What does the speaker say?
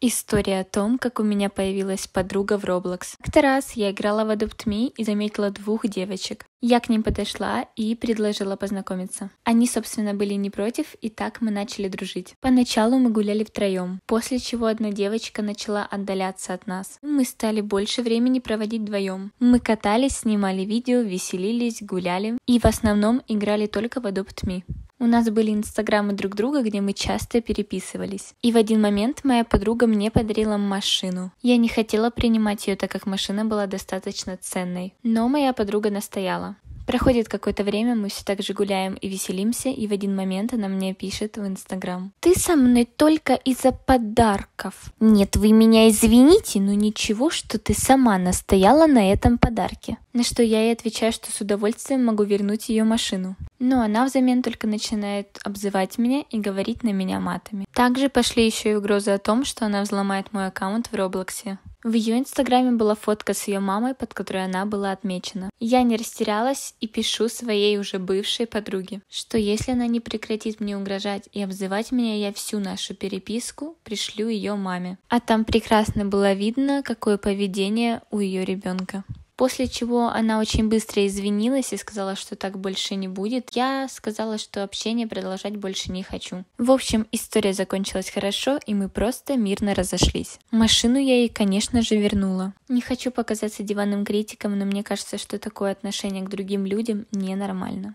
История о том, как у меня появилась подруга в Roblox. Как-то раз я играла в Adopt Me и заметила двух девочек. Я к ним подошла и предложила познакомиться. Они, собственно, были не против, и так мы начали дружить. Поначалу мы гуляли втроем, после чего одна девочка начала отдаляться от нас. Мы стали больше времени проводить вдвоем. Мы катались, снимали видео, веселились, гуляли и в основном играли только в Adopt Me. У нас были инстаграмы друг друга, где мы часто переписывались. И в один момент моя подруга мне подарила машину. Я не хотела принимать ее, так как машина была достаточно ценной. Но моя подруга настояла. Проходит какое-то время, мы все так же гуляем и веселимся, и в один момент она мне пишет в Инстаграм. «Ты со мной только из-за подарков». «Нет, вы меня извините, но ничего, что ты сама настояла на этом подарке». На что я ей отвечаю, что с удовольствием могу вернуть ее машину. Но она взамен только начинает обзывать меня и говорить на меня матами. Также пошли еще и угрозы о том, что она взломает мой аккаунт в Роблоксе. В ее инстаграме была фотка с ее мамой, под которой она была отмечена. Я не растерялась и пишу своей уже бывшей подруге, что если она не прекратит мне угрожать и обзывать меня, я всю нашу переписку пришлю ее маме. А там прекрасно было видно, какое поведение у ее ребенка. После чего она очень быстро извинилась и сказала, что так больше не будет. Я сказала, что общение продолжать больше не хочу. В общем, история закончилась хорошо, и мы просто мирно разошлись. Машину я ей, конечно же, вернула. Не хочу показаться диванным критиком, но мне кажется, что такое отношение к другим людям ненормально.